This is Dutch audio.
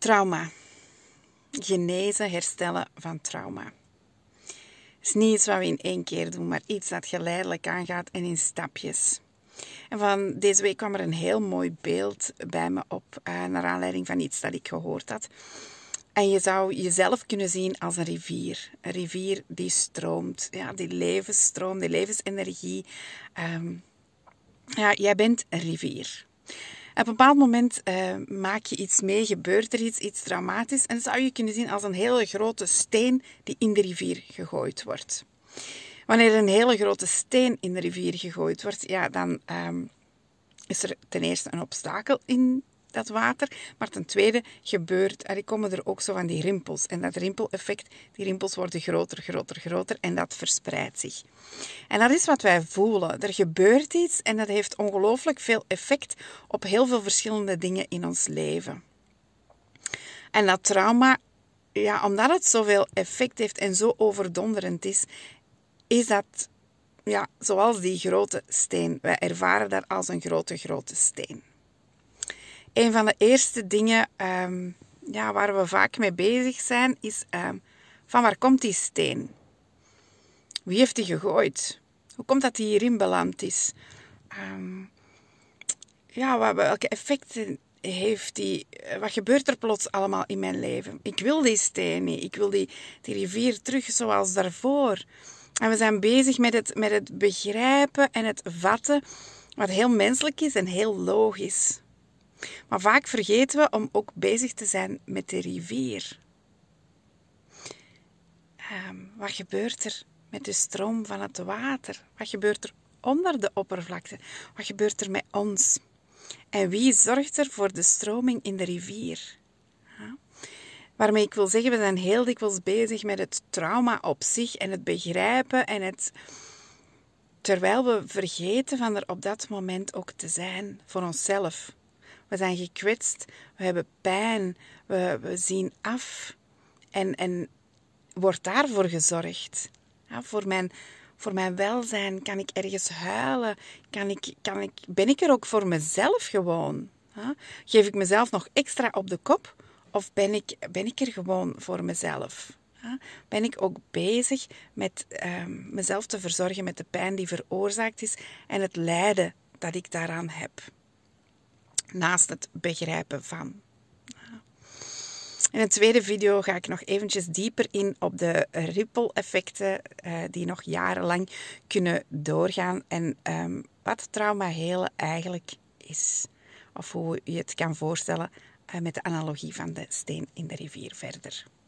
Trauma. Genezen, herstellen van trauma. Het is niet iets wat we in één keer doen, maar iets dat geleidelijk aangaat en in stapjes. En van deze week kwam er een heel mooi beeld bij me op, eh, naar aanleiding van iets dat ik gehoord had. En je zou jezelf kunnen zien als een rivier. Een rivier die stroomt, ja, die levensstroom, die levensenergie. Ehm, ja, jij bent een rivier. Op een bepaald moment eh, maak je iets mee, gebeurt er iets, iets dramatisch, En dat zou je kunnen zien als een hele grote steen die in de rivier gegooid wordt. Wanneer een hele grote steen in de rivier gegooid wordt, ja, dan ehm, is er ten eerste een obstakel in dat water. Maar ten tweede gebeurt, er komen er ook zo van die rimpels. En dat rimpeleffect, die rimpels worden groter, groter, groter en dat verspreidt zich. En dat is wat wij voelen. Er gebeurt iets en dat heeft ongelooflijk veel effect op heel veel verschillende dingen in ons leven. En dat trauma, ja, omdat het zoveel effect heeft en zo overdonderend is, is dat ja, zoals die grote steen. Wij ervaren dat als een grote, grote steen een van de eerste dingen ehm, ja, waar we vaak mee bezig zijn, is ehm, van waar komt die steen? Wie heeft die gegooid? Hoe komt dat die hierin beland is? Ehm, ja, welke effecten heeft die? Eh, wat gebeurt er plots allemaal in mijn leven? Ik wil die steen niet. Ik wil die, die rivier terug zoals daarvoor. En we zijn bezig met het, met het begrijpen en het vatten, wat heel menselijk is en heel logisch. Maar vaak vergeten we om ook bezig te zijn met de rivier. Ehm, wat gebeurt er met de stroom van het water? Wat gebeurt er onder de oppervlakte? Wat gebeurt er met ons? En wie zorgt er voor de stroming in de rivier? Waarmee ik wil zeggen, we zijn heel dikwijls bezig met het trauma op zich en het begrijpen en het. Terwijl we vergeten van er op dat moment ook te zijn voor onszelf. We zijn gekwetst, we hebben pijn, we, we zien af. En, en wordt daarvoor gezorgd. voor, mijn, voor mijn welzijn kan ik ergens huilen. Kan ik, kan ik, ben ik er ook voor mezelf gewoon? geef ik mezelf nog extra op de kop? Of ben ik, ben ik er gewoon voor mezelf? ben ik ook bezig met ehm, mezelf te verzorgen met de pijn die veroorzaakt is en het lijden dat ik daaraan heb? naast het begrijpen van. In een tweede video ga ik nog eventjes dieper in op de ripple-effecten eh, die nog jarenlang kunnen doorgaan en ehm, wat trauma helen eigenlijk is. Of hoe je het kan voorstellen eh, met de analogie van de steen in de rivier verder.